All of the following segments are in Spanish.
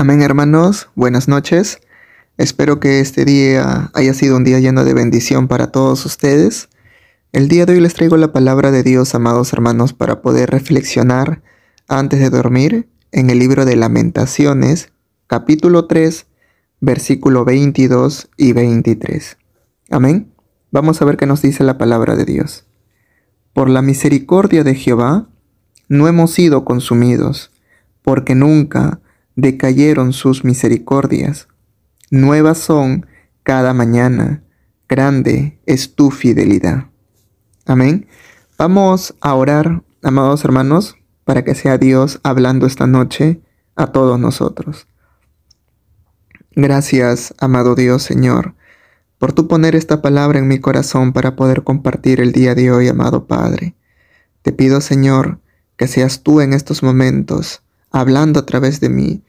Amén hermanos, buenas noches. Espero que este día haya sido un día lleno de bendición para todos ustedes. El día de hoy les traigo la palabra de Dios, amados hermanos, para poder reflexionar antes de dormir en el libro de Lamentaciones, capítulo 3, versículo 22 y 23. Amén. Vamos a ver qué nos dice la palabra de Dios. Por la misericordia de Jehová, no hemos sido consumidos, porque nunca decayeron sus misericordias. Nuevas son cada mañana, grande es tu fidelidad. Amén. Vamos a orar, amados hermanos, para que sea Dios hablando esta noche a todos nosotros. Gracias, amado Dios Señor, por tu poner esta palabra en mi corazón para poder compartir el día de hoy, amado Padre. Te pido, Señor, que seas tú en estos momentos, hablando a través de mí,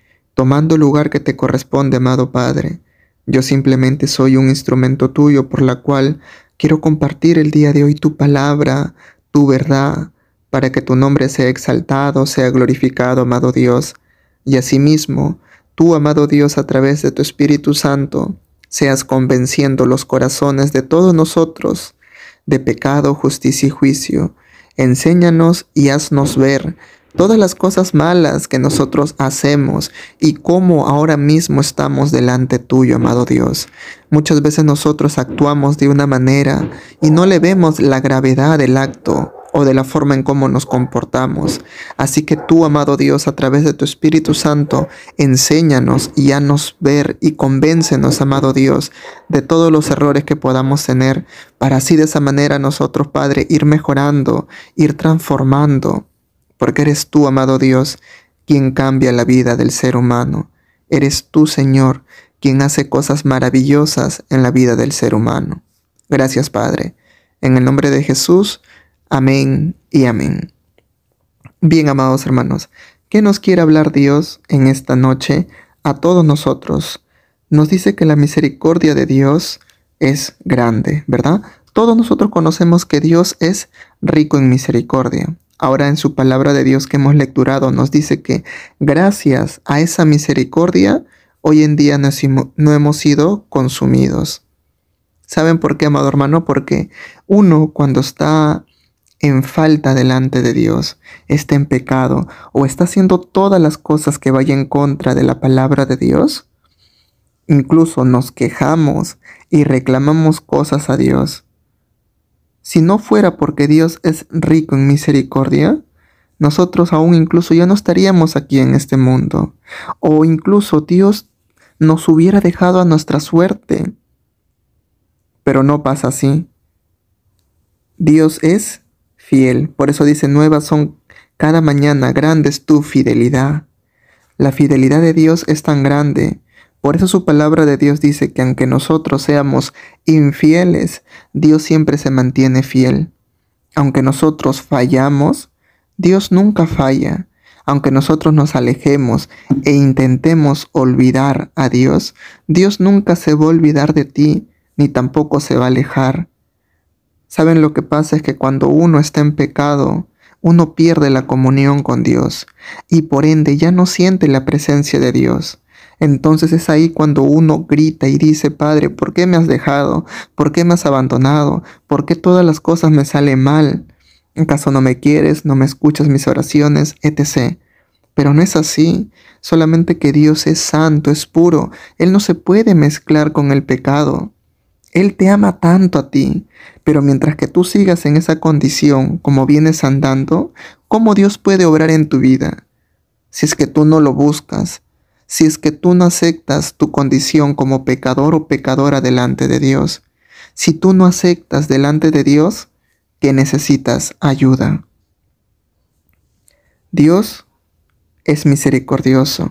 tomando lugar que te corresponde, amado Padre. Yo simplemente soy un instrumento tuyo por la cual quiero compartir el día de hoy tu palabra, tu verdad, para que tu nombre sea exaltado, sea glorificado, amado Dios, y asimismo, tú, amado Dios, a través de tu Espíritu Santo, seas convenciendo los corazones de todos nosotros de pecado, justicia y juicio. Enséñanos y haznos ver todas las cosas malas que nosotros hacemos y cómo ahora mismo estamos delante tuyo, amado Dios. Muchas veces nosotros actuamos de una manera y no le vemos la gravedad del acto o de la forma en cómo nos comportamos. Así que tú, amado Dios, a través de tu Espíritu Santo, enséñanos y nos ver y convéncenos, amado Dios, de todos los errores que podamos tener, para así de esa manera nosotros, Padre, ir mejorando, ir transformando porque eres tú, amado Dios, quien cambia la vida del ser humano. Eres tú, Señor, quien hace cosas maravillosas en la vida del ser humano. Gracias, Padre. En el nombre de Jesús, amén y amén. Bien, amados hermanos, ¿qué nos quiere hablar Dios en esta noche a todos nosotros? Nos dice que la misericordia de Dios es grande, ¿verdad? Todos nosotros conocemos que Dios es rico en misericordia. Ahora en su palabra de Dios que hemos lecturado nos dice que gracias a esa misericordia, hoy en día no hemos sido consumidos. ¿Saben por qué, amado hermano? Porque uno cuando está en falta delante de Dios, está en pecado o está haciendo todas las cosas que vayan en contra de la palabra de Dios, incluso nos quejamos y reclamamos cosas a Dios si no fuera porque Dios es rico en misericordia, nosotros aún incluso ya no estaríamos aquí en este mundo. O incluso Dios nos hubiera dejado a nuestra suerte. Pero no pasa así. Dios es fiel. Por eso dice, nuevas son cada mañana, grande es tu fidelidad. La fidelidad de Dios es tan grande por eso su palabra de Dios dice que aunque nosotros seamos infieles, Dios siempre se mantiene fiel. Aunque nosotros fallamos, Dios nunca falla. Aunque nosotros nos alejemos e intentemos olvidar a Dios, Dios nunca se va a olvidar de ti, ni tampoco se va a alejar. Saben lo que pasa es que cuando uno está en pecado, uno pierde la comunión con Dios y por ende ya no siente la presencia de Dios. Entonces es ahí cuando uno grita y dice, Padre, ¿por qué me has dejado? ¿Por qué me has abandonado? ¿Por qué todas las cosas me salen mal? En caso no me quieres, no me escuchas mis oraciones, etc. Pero no es así, solamente que Dios es santo, es puro, Él no se puede mezclar con el pecado. Él te ama tanto a ti, pero mientras que tú sigas en esa condición como vienes andando, ¿cómo Dios puede obrar en tu vida? Si es que tú no lo buscas, si es que tú no aceptas tu condición como pecador o pecadora delante de Dios. Si tú no aceptas delante de Dios que necesitas ayuda. Dios es misericordioso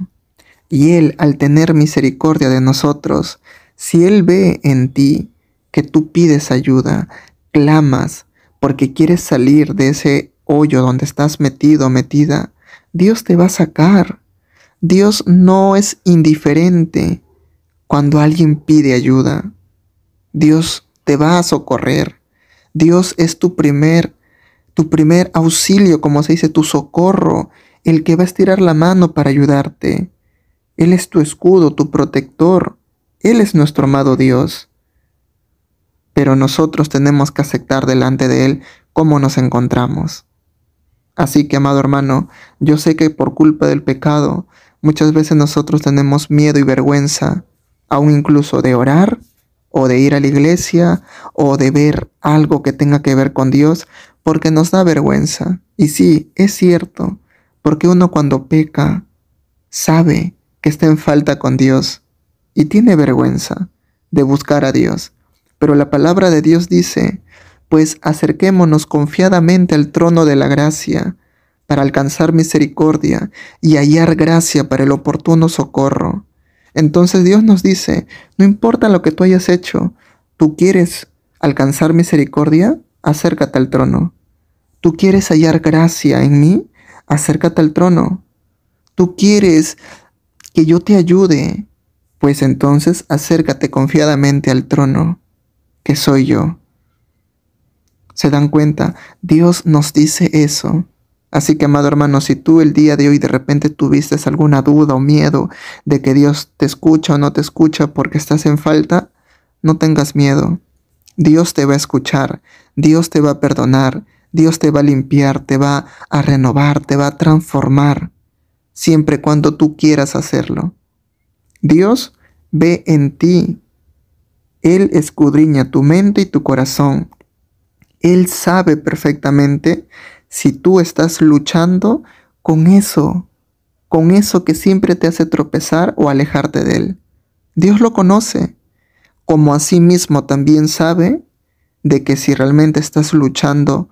y Él al tener misericordia de nosotros, si Él ve en ti que tú pides ayuda, clamas porque quieres salir de ese hoyo donde estás metido, metida, Dios te va a sacar Dios no es indiferente cuando alguien pide ayuda. Dios te va a socorrer. Dios es tu primer, tu primer auxilio, como se dice, tu socorro, el que va a estirar la mano para ayudarte. Él es tu escudo, tu protector. Él es nuestro amado Dios. Pero nosotros tenemos que aceptar delante de Él cómo nos encontramos. Así que, amado hermano, yo sé que por culpa del pecado Muchas veces nosotros tenemos miedo y vergüenza, aún incluso de orar o de ir a la iglesia o de ver algo que tenga que ver con Dios, porque nos da vergüenza. Y sí, es cierto, porque uno cuando peca sabe que está en falta con Dios y tiene vergüenza de buscar a Dios. Pero la palabra de Dios dice, pues acerquémonos confiadamente al trono de la gracia para alcanzar misericordia y hallar gracia para el oportuno socorro. Entonces Dios nos dice, no importa lo que tú hayas hecho, tú quieres alcanzar misericordia, acércate al trono. Tú quieres hallar gracia en mí, acércate al trono. Tú quieres que yo te ayude, pues entonces acércate confiadamente al trono, que soy yo. ¿Se dan cuenta? Dios nos dice eso. Así que, amado hermano, si tú el día de hoy de repente tuviste alguna duda o miedo de que Dios te escucha o no te escucha porque estás en falta, no tengas miedo. Dios te va a escuchar, Dios te va a perdonar, Dios te va a limpiar, te va a renovar, te va a transformar, siempre cuando tú quieras hacerlo. Dios ve en ti, Él escudriña tu mente y tu corazón. Él sabe perfectamente si tú estás luchando con eso, con eso que siempre te hace tropezar o alejarte de él. Dios lo conoce, como a sí mismo también sabe de que si realmente estás luchando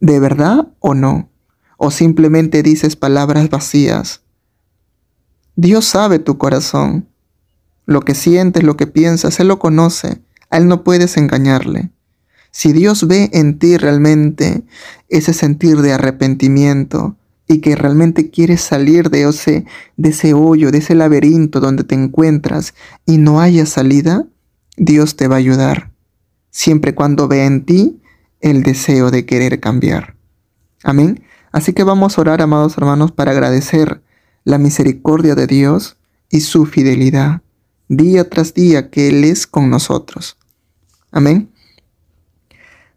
de verdad o no, o simplemente dices palabras vacías. Dios sabe tu corazón, lo que sientes, lo que piensas, Él lo conoce, a Él no puedes engañarle. Si Dios ve en ti realmente ese sentir de arrepentimiento y que realmente quieres salir de ese, de ese hoyo, de ese laberinto donde te encuentras y no haya salida, Dios te va a ayudar, siempre cuando vea en ti el deseo de querer cambiar. Amén. Así que vamos a orar, amados hermanos, para agradecer la misericordia de Dios y su fidelidad, día tras día que Él es con nosotros. Amén.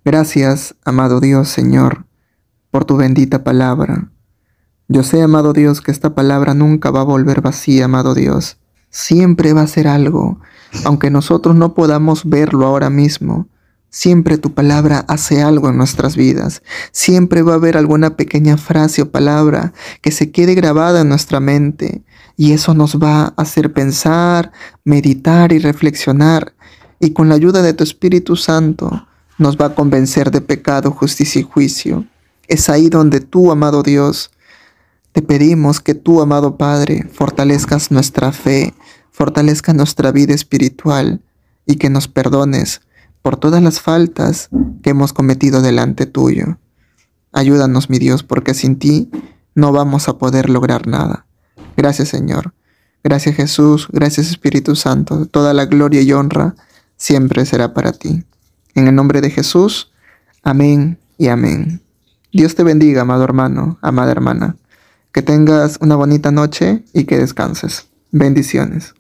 Gracias, amado Dios, Señor, por tu bendita palabra. Yo sé, amado Dios, que esta palabra nunca va a volver vacía, amado Dios. Siempre va a ser algo, aunque nosotros no podamos verlo ahora mismo. Siempre tu palabra hace algo en nuestras vidas. Siempre va a haber alguna pequeña frase o palabra que se quede grabada en nuestra mente y eso nos va a hacer pensar, meditar y reflexionar. Y con la ayuda de tu Espíritu Santo nos va a convencer de pecado, justicia y juicio. Es ahí donde tú, amado Dios, te pedimos que tú, amado Padre, fortalezcas nuestra fe, fortalezca nuestra vida espiritual y que nos perdones por todas las faltas que hemos cometido delante tuyo. Ayúdanos, mi Dios, porque sin ti no vamos a poder lograr nada. Gracias, Señor. Gracias, Jesús. Gracias, Espíritu Santo. Toda la gloria y honra siempre será para ti. En el nombre de Jesús, amén y amén. Dios te bendiga, amado hermano, amada hermana. Que tengas una bonita noche y que descanses. Bendiciones.